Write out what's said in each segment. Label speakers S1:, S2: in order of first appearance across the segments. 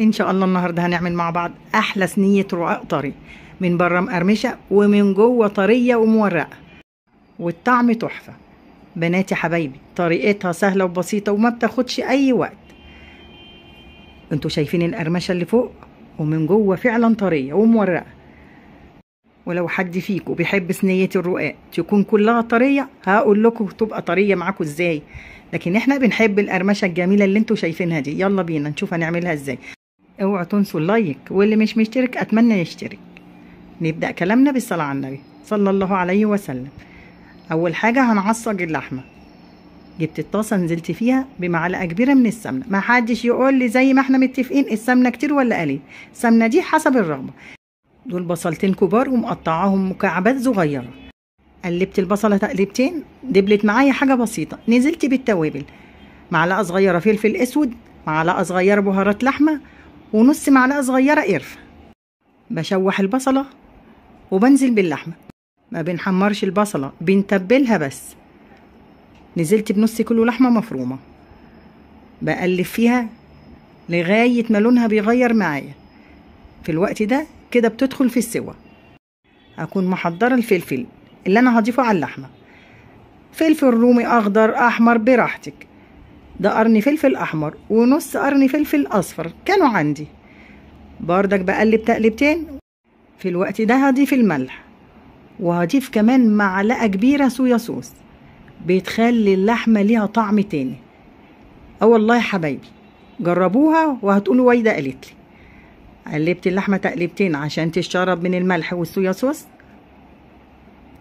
S1: ان شاء الله النهارده هنعمل مع بعض احلى صينيه رقاق طري من بره مقرمشه ومن جوه طريه ومورقه والطعم تحفه بناتي حبايبي طريقتها سهله وبسيطه وما بتاخدش اي وقت انتوا شايفين القرمشه اللي فوق ومن جوه فعلا طريه ومورقه ولو حد فيكم بيحب صينيه الرقاق تكون كلها طريه هقول لكم تبقى طريه معاكم ازاي لكن احنا بنحب القرمشه الجميله اللي انتوا شايفينها دي يلا بينا نشوف هنعملها ازاي اوعوا تنسوا اللايك واللي مش مشترك اتمنى يشترك نبدا كلامنا بالصلاه على النبي صلى الله عليه وسلم اول حاجه هنعصج اللحمه جبت الطاسه نزلت فيها بمعلقه كبيره من السمنه ما حدش يقول لي زي ما احنا متفقين السمنه كتير ولا قليل السمنه دي حسب الرغبه دول بصلتين كبار ومقطعاهم مكعبات صغيره قلبت البصله تقليبتين دبلت معايا حاجه بسيطه نزلت بالتوابل معلقه صغيره فلفل اسود معلقه صغيره بهارات لحمه ونص معلقة صغيرة قرفة بشوح البصلة وبنزل باللحمة ما بنحمرش البصلة بنتبلها بس نزلت بنص كيلو لحمة مفرومة بقلب فيها لغاية ما لونها بيغير معايا في الوقت ده كده بتدخل في السوا أكون محضرة الفلفل اللي أنا هضيفه على اللحمة فلفل رومي أخضر أحمر براحتك ده قرن فلفل احمر ونص قرن فلفل اصفر كانوا عندي بردك بقلب تقلبتين في الوقت ده هضيف الملح وهضيف كمان معلقة كبيرة صويا صوص بتخلي اللحمة ليها طعم تاني اه والله يا حبايبي جربوها وهتقولوا وايدة قالت لي قلبت اللحمة تقلبتين عشان تشرب من الملح والصويا صوص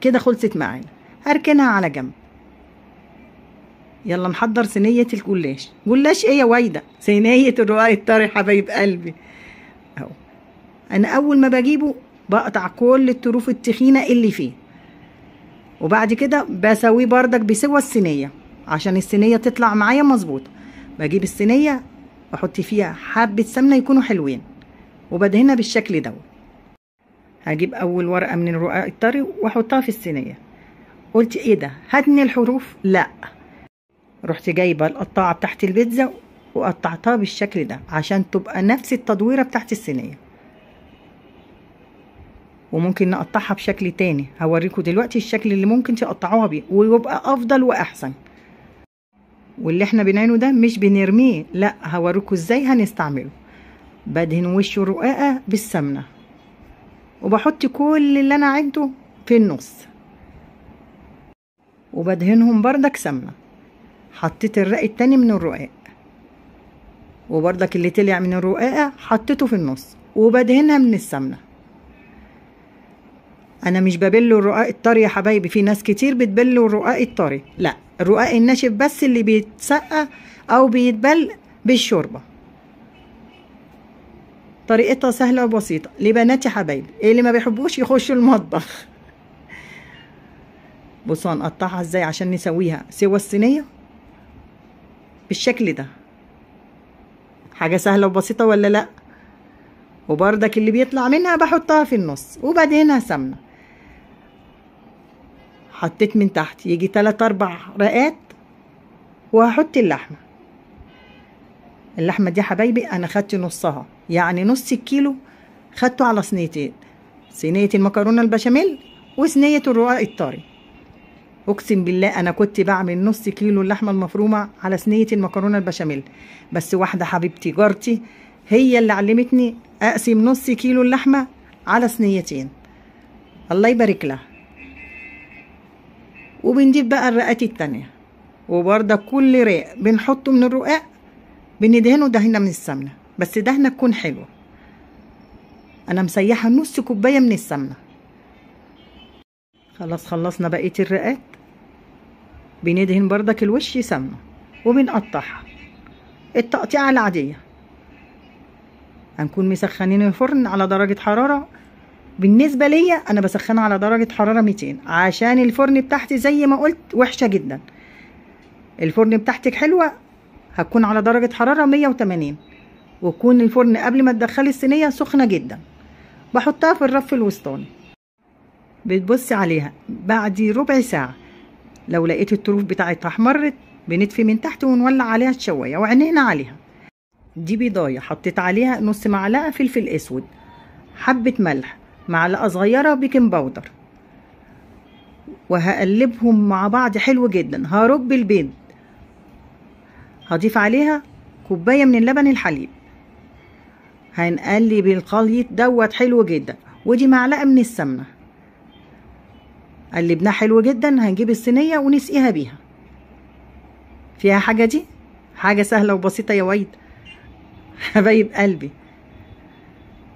S1: كده خلصت معانا هركنها على جنب يلا نحضر صينيه الجلاش جلاش ايه يا وايده صينيه الرقاق الطري حبايب قلبي اهو انا اول ما بجيبه بقطع كل الطروف التخينه اللي فيه وبعد كده بسويه بردك بسوى الصينيه عشان الصينيه تطلع معايا مظبوطه بجيب الصينيه واحط فيها حبه سمنه يكونوا حلوين وبدهنها بالشكل ده هجيب اول ورقه من الرقاق الطري واحطها في الصينيه قلت ايه ده هاتني الحروف لا رحت جايبه القطاعه بتاعت البيتزا وقطعتها بالشكل ده عشان تبقى نفس التدويره بتاعت الصينيه وممكن نقطعها بشكل تاني هوريكم دلوقتي الشكل اللي ممكن تقطعوها بيه ويبقى افضل واحسن واللي احنا بنعينه ده مش بنرميه لا هوريكم ازاي هنستعمله بدهن وشه رقاقه بالسمنه وبحط كل اللي انا عدته في النص وبدهنهم بردك سمنه حطيت الرق التاني من الرقاق وبرضك اللي طلع من الرقاقة حطيته في النص وبدهنها من السمنة انا مش ببل الرقاق الطري يا حبايبي في ناس كتير بتبل الرقاق الطري لا الرقاق الناشف بس اللي بيتسقى او بيتبل بالشوربه طريقتها سهله وبسيطه لبنات يا حبايبي إيه اللي ما بيحبوش يخشوا المطبخ بصوا هنقطعها ازاي عشان نسويها سوى الصينيه بالشكل ده حاجة سهلة وبسيطة ولا لأ وبردك اللي بيطلع منها بحطها في النص وبعدين سمنة حطيت من تحت يجي تلات أربع رقات وهحط اللحمة اللحمة دي حبايبي أنا خدت نصها يعني نص الكيلو خدته على صينيتين صينية المكرونة البشاميل وصينية الرقاق الطري اقسم بالله انا كنت بعمل نص كيلو اللحمه المفرومه على صينيه المكرونه البشاميل بس واحده حبيبتي جارتي هي اللي علمتني اقسم نص كيلو اللحمه على صينيتين الله يبارك لها وبنجيب بقى الرقات التانية وبرده كل رق بنحطه من الرقاق بندهنه دهنه من السمنه بس دهنه تكون حلوه انا مسيحه نص كوبايه من السمنه خلاص خلصنا بقيه الرقات بندهن بردك الوش سمنه وبنقطعها التقطيعة العادية هنكون مسخنين الفرن على درجة حرارة بالنسبة ليا أنا بسخنها على درجة حرارة 200 عشان الفرن بتاعتي زي ما قلت وحشة جدا الفرن بتاعتك حلوة هتكون على درجة حرارة 180 ويكون الفرن قبل ما تدخلي الصينية سخنة جدا بحطها في الرف الوسطاني بتبصي عليها بعد ربع ساعة لو لقيت الطروف بتاعتها احمرت بنطفي من تحت ونولع عليها الشوايه وعنينا عليها دي بيضايه حطيت عليها نص معلقه فلفل اسود حبه ملح معلقه صغيره بيكنج باودر وهقلبهم مع بعض حلو جدا هرب البيض هضيف عليها كوبايه من اللبن الحليب هنقلب الخليط دوت حلو جدا ودي معلقه من السمنه قلبناه حلو جدا هنجيب الصينيه ونسقيها بيها فيها حاجه دي حاجه سهله وبسيطه يا ويد حبايب قلبي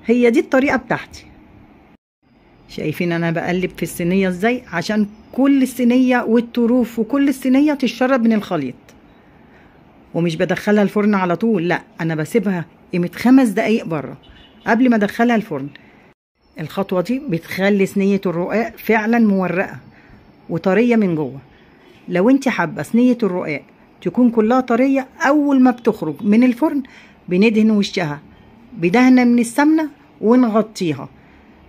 S1: هي دي الطريقه بتاعتي شايفين انا بقلب في الصينيه ازاي عشان كل الصينيه والطروف وكل الصينيه تتشرب من الخليط ومش بدخلها الفرن على طول لا انا بسيبها قيمه خمس دقايق بره قبل ما ادخلها الفرن الخطوة دي بتخلي صينية الرقاق فعلا مورقة وطرية من جوه لو انت حابة صينية الرقاق تكون كلها طرية أول ما بتخرج من الفرن بندهن وشها بدهنة من السمنة ونغطيها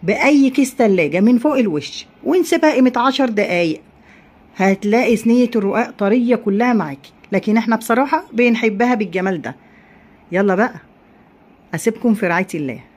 S1: بأي كيس تلاجة من فوق الوش ونسيبها قيمة عشر دقايق هتلاقي صينية الرقاق طرية كلها معاكي لكن احنا بصراحة بنحبها بالجمال ده يلا بقى أسيبكم في رعاية الله